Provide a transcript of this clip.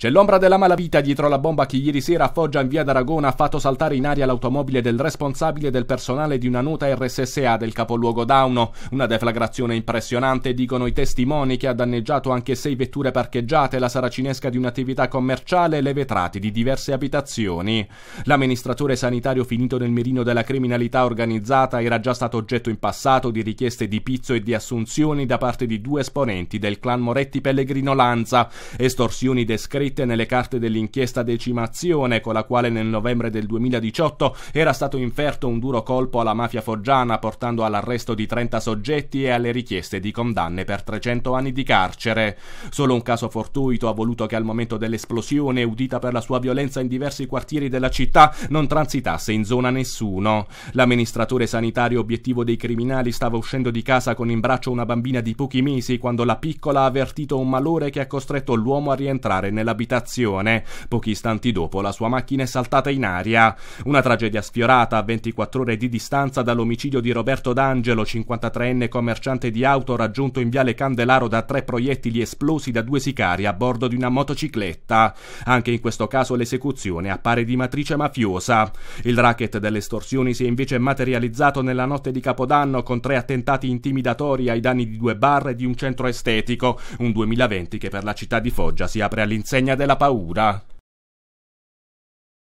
C'è l'ombra della malavita dietro la bomba che ieri sera a Foggia in via d'Aragona ha fatto saltare in aria l'automobile del responsabile del personale di una nota RSSA del capoluogo Dauno. Una deflagrazione impressionante, dicono i testimoni, che ha danneggiato anche sei vetture parcheggiate, la saracinesca di un'attività commerciale e le vetrate di diverse abitazioni. L'amministratore sanitario finito nel mirino della criminalità organizzata era già stato oggetto in passato di richieste di pizzo e di assunzioni da parte di due esponenti del clan Moretti Pellegrino Lanza, estorsioni descritte scritte nelle carte dell'inchiesta Decimazione, con la quale nel novembre del 2018 era stato inferto un duro colpo alla mafia foggiana, portando all'arresto di 30 soggetti e alle richieste di condanne per 300 anni di carcere. Solo un caso fortuito ha voluto che al momento dell'esplosione, udita per la sua violenza in diversi quartieri della città, non transitasse in zona nessuno. L'amministratore sanitario obiettivo dei criminali stava uscendo di casa con in braccio una bambina di pochi mesi quando la piccola ha avvertito un malore che ha costretto l'uomo a rientrare nella abitazione. Pochi istanti dopo la sua macchina è saltata in aria. Una tragedia sfiorata a 24 ore di distanza dall'omicidio di Roberto D'Angelo, 53enne commerciante di auto raggiunto in Viale Candelaro da tre proiettili esplosi da due sicari a bordo di una motocicletta. Anche in questo caso l'esecuzione appare di matrice mafiosa. Il racket delle estorsioni si è invece materializzato nella notte di Capodanno con tre attentati intimidatori ai danni di due bar e di un centro estetico, un 2020 che per la città di Foggia si apre all'insegna della paura